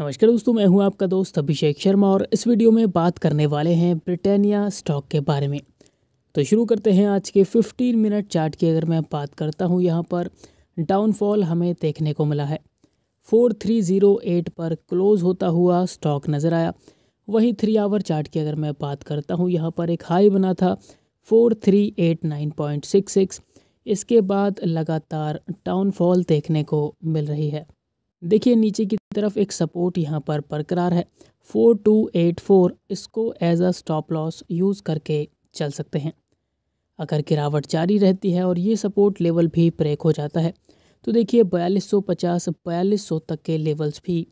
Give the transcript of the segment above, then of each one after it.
नमस्कार दोस्तों मैं हूं आपका दोस्त अभिषेक शर्मा और इस वीडियो में बात करने वाले हैं ब्रिटानिया स्टॉक के बारे में तो शुरू करते हैं आज के 15 मिनट चार्ट की अगर मैं बात करता हूं यहां पर डाउनफॉल हमें देखने को मिला है 4308 पर क्लोज होता हुआ स्टॉक नज़र आया वहीं थ्री आवर चार्ट की अगर मैं बात करता हूँ यहाँ पर एक हाई बना था फोर इसके बाद लगातार डाउनफॉल देखने को मिल रही है देखिए नीचे की तरफ एक सपोर्ट यहाँ पर बरकरार है फोर टू एट फोर इसको as a stop loss use करके चल सकते हैं अगर गिरावट जारी रहती है और ये सपोर्ट लेवल भी ब्रेक हो जाता है तो देखिए बयालीस सौ पचास बयालीस सौ तक के लेवल्स भी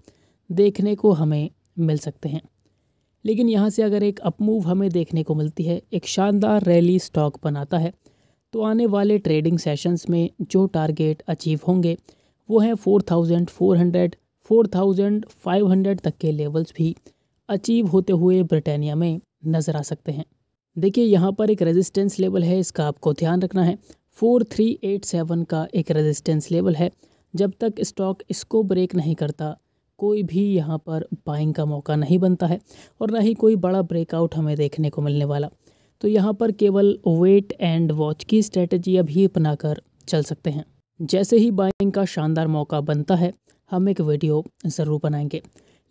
देखने को हमें मिल सकते हैं लेकिन यहाँ से अगर एक अपमूव हमें देखने को मिलती है एक शानदार रैली स्टॉक बनाता है तो आने वाले ट्रेडिंग सेशंस में जो टारगेट अचीव होंगे वो है four thousand four hundred four thousand five hundred तक के लेवल्स भी अचीव होते हुए ब्रिटानिया में नज़र आ सकते हैं देखिए यहाँ पर एक रेजिस्टेंस लेवल है इसका आपको ध्यान रखना है फोर थ्री एट सेवन का एक रेजिस्टेंस लेवल है जब तक स्टॉक इसको ब्रेक नहीं करता कोई भी यहाँ पर बाइंग का मौका नहीं बनता है और ना ही कोई बड़ा ब्रेकआउट हमें देखने को मिलने वाला तो यहाँ पर केवल वेट एंड वॉच की स्ट्रेटजी अभी अपना कर चल सकते हैं जैसे ही बाइंग का शानदार मौका बनता है हम एक वीडियो ज़रूर बनाएंगे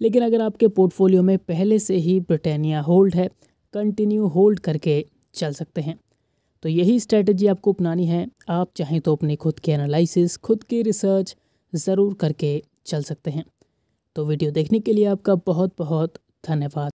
लेकिन अगर आपके पोर्टफोलियो में पहले से ही ब्रिटानिया होल्ड है कंटिन्यू होल्ड करके चल सकते हैं तो यही स्ट्रेटजी आपको अपनानी है आप चाहें तो अपने खुद के एनालिसिस खुद की रिसर्च ज़रूर करके चल सकते हैं तो वीडियो देखने के लिए आपका बहुत बहुत धन्यवाद